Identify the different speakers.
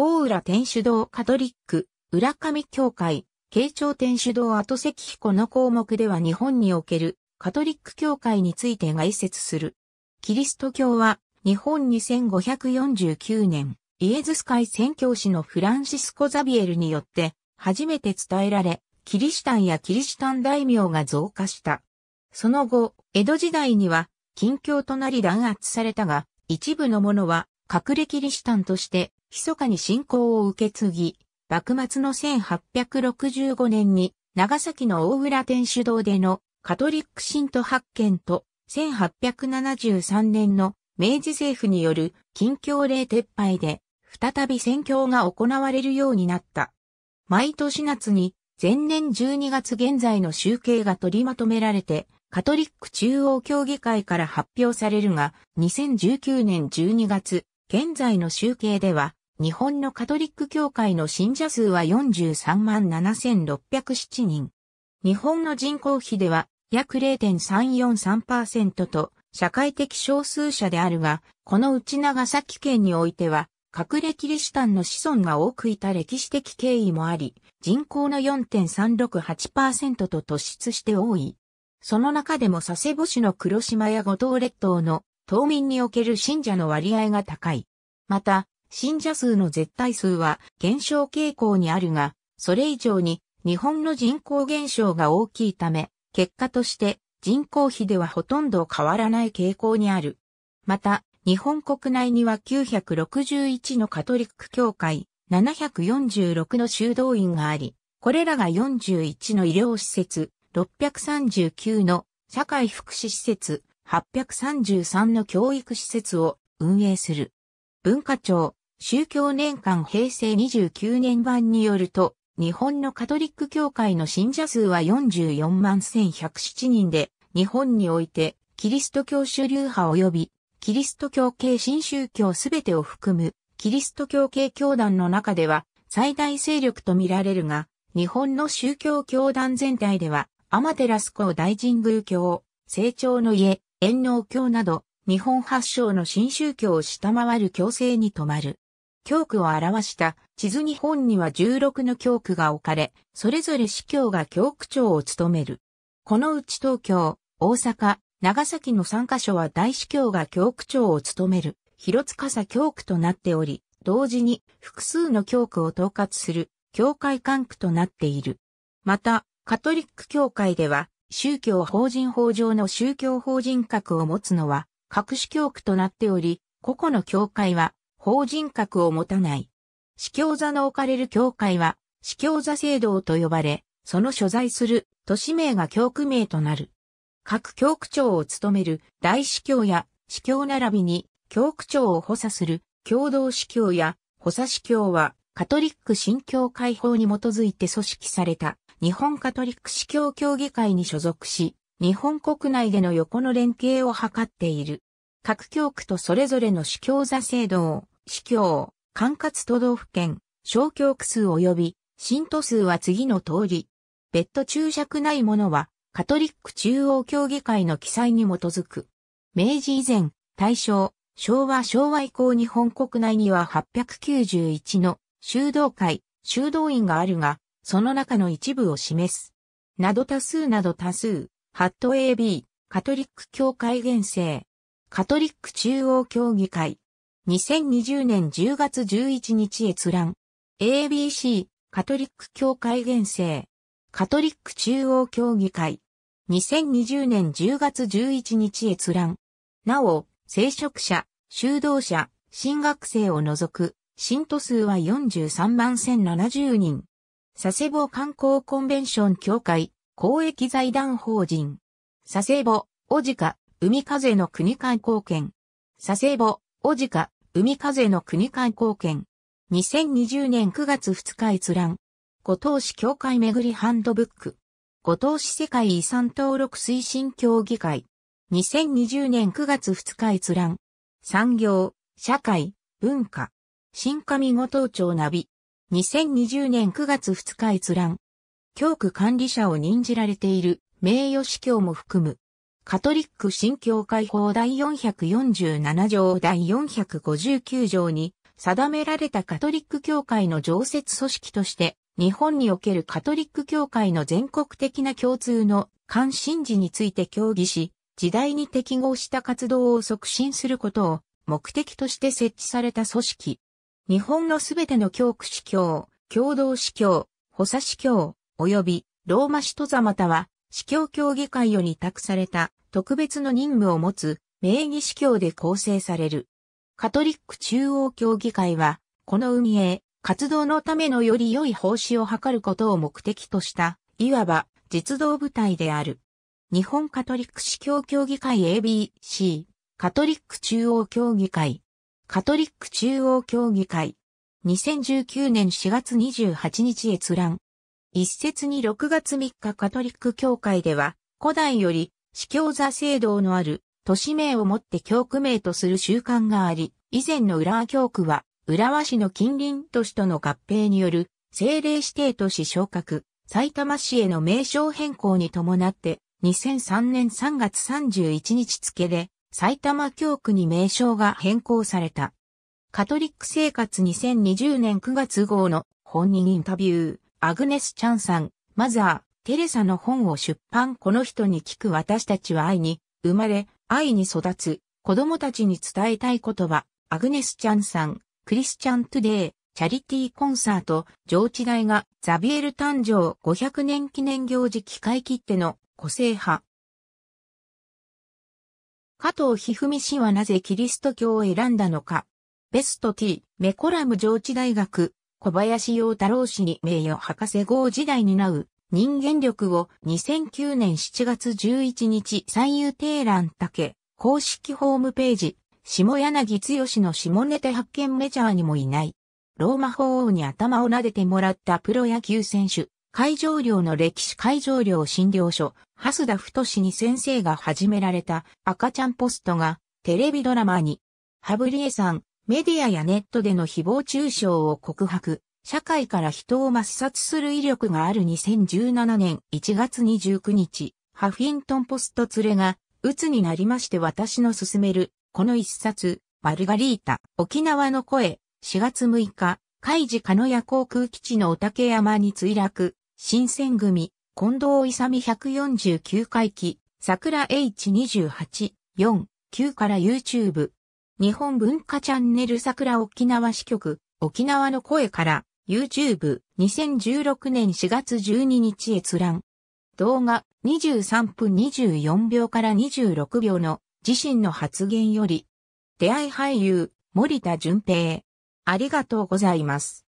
Speaker 1: 大浦天主堂カトリック、浦上教会、慶長天主堂後関彦の項目では日本におけるカトリック教会について概説する。キリスト教は日本2549年、イエズス会宣教師のフランシスコ・ザビエルによって初めて伝えられ、キリシタンやキリシタン大名が増加した。その後、江戸時代には、近況となり弾圧されたが、一部の者は隠れキリシタンとして密かに信仰を受け継ぎ、幕末の1865年に長崎の大浦天主堂でのカトリック信徒発見と1873年の明治政府による近況令撤廃で再び宣教が行われるようになった。毎年夏に前年12月現在の集計が取りまとめられてカトリック中央協議会から発表されるが2019年12月現在の集計では日本のカトリック教会の信者数は43万7607人。日本の人口比では約0.343%と社会的少数者であるが、このうち長崎県においては、隠れキリシタンの子孫が多くいた歴史的経緯もあり、人口の4.368%と突出して多い。その中でも佐世保市の黒島や五島列島の島民における信者の割合が高い。また、信者数の絶対数は減少傾向にあるが、それ以上に日本の人口減少が大きいため、結果として人口比ではほとんど変わらない傾向にある。また、日本国内には961のカトリック教会、746の修道院があり、これらが41の医療施設、639の社会福祉施設、833の教育施設を運営する。文化庁、宗教年間平成29年版によると、日本のカトリック教会の信者数は44万1107人で、日本において、キリスト教主流派及び、キリスト教系新宗教すべてを含む、キリスト教系教団の中では、最大勢力とみられるが、日本の宗教教団全体では、アマテラス校大神宮教、成長の家、遠納教など、日本発祥の新宗教を下回る強制に止まる。教区を表した地図日本には16の教区が置かれ、それぞれ司教が教区長を務める。このうち東京、大阪、長崎の3カ所は大司教が教区長を務める、広司教区となっており、同時に複数の教区を統括する教会管区となっている。また、カトリック教会では、宗教法人法上の宗教法人格を持つのは、各種教区となっており、個々の教会は法人格を持たない。司教座の置かれる教会は、司教座制度と呼ばれ、その所在する都市名が教区名となる。各教区長を務める大司教や司教並びに教区長を補佐する共同司教や補佐司教はカトリック新教会法に基づいて組織された日本カトリック司教協議会に所属し、日本国内での横の連携を図っている。各教区とそれぞれの主教座制度を、司教、管轄都道府県、小教区数及び、新都数は次の通り。別途注釈ないものは、カトリック中央協議会の記載に基づく。明治以前、大正、昭和昭和以降日本国内には891の修道会、修道院があるが、その中の一部を示す。など多数など多数、ハット AB、カトリック教会現生。カトリック中央協議会。2020年10月11日閲覧。ABC、カトリック協会厳正。カトリック中央協議会。2020年10月11日閲覧。なお、聖職者、修道者、新学生を除く、信徒数は43万1070人。佐世保観光コンベンション協会、公益財団法人。佐世保、おじか。海風の国会貢献。佐世保、小鹿、海風の国会貢献。2020年9月2日閲覧。五島市協会巡りハンドブック。五島市世界遺産登録推進協議会。2020年9月2日閲覧。産業、社会、文化。新上五島町ナビ。2020年9月2日閲覧。教区管理者を任じられている名誉司教も含むカトリック新教会法第447条第459条に定められたカトリック教会の常設組織として、日本におけるカトリック教会の全国的な共通の関心事について協議し、時代に適合した活動を促進することを目的として設置された組織。日本のすべての教区司教、共同司教、補佐司教、及びローマ使徒座または司教協議会より託された特別の任務を持つ名義司教で構成される。カトリック中央協議会は、この運営、活動のためのより良い奉仕を図ることを目的とした、いわば実動部隊である。日本カトリック司教協議会 ABC、カトリック中央協議会、カトリック中央協議会、2019年4月28日閲覧。一説に6月3日カトリック教会では、古代より司教座制度のある都市名をもって教区名とする習慣があり、以前の浦和教区は、浦和市の近隣都市との合併による政令指定都市昇格、埼玉市への名称変更に伴って、2003年3月31日付で、埼玉教区に名称が変更された。カトリック生活2020年9月号の本人インタビュー、アグネス・チャンさん、マザー、テレサの本を出版この人に聞く私たちは愛に生まれ、愛に育つ、子供たちに伝えたい言葉、アグネス・チャンさん、クリスチャン・トゥデイ、チャリティーコンサート、上智大がザビエル誕生500年記念行事機械切っての個性派。加藤一二三氏はなぜキリスト教を選んだのか。ベスト T、メコラム上智大学、小林洋太郎氏に名誉博士号時代になう、人間力を2009年7月11日三遊亭蘭竹公式ホームページ下柳剛の下ネタ発見メジャーにもいない。ローマ法王に頭を撫でてもらったプロ野球選手、会場料の歴史会場料診療所、ハスダ太に先生が始められた赤ちゃんポストがテレビドラマに、ハブリエさん、メディアやネットでの誹謗中傷を告白、社会から人を抹殺する威力がある2017年1月29日、ハフィントンポスト連れが、鬱になりまして私の勧める、この一冊、マルガリータ、沖縄の声、4月6日、海事鹿屋航空基地のお竹山に墜落、新選組、近藤勇149回帰、桜 H28、4、9から YouTube、日本文化チャンネル桜沖縄支局、沖縄の声から、YouTube、2016年4月12日閲覧。動画、23分24秒から26秒の自身の発言より、出会い俳優、森田淳平。ありがとうございます。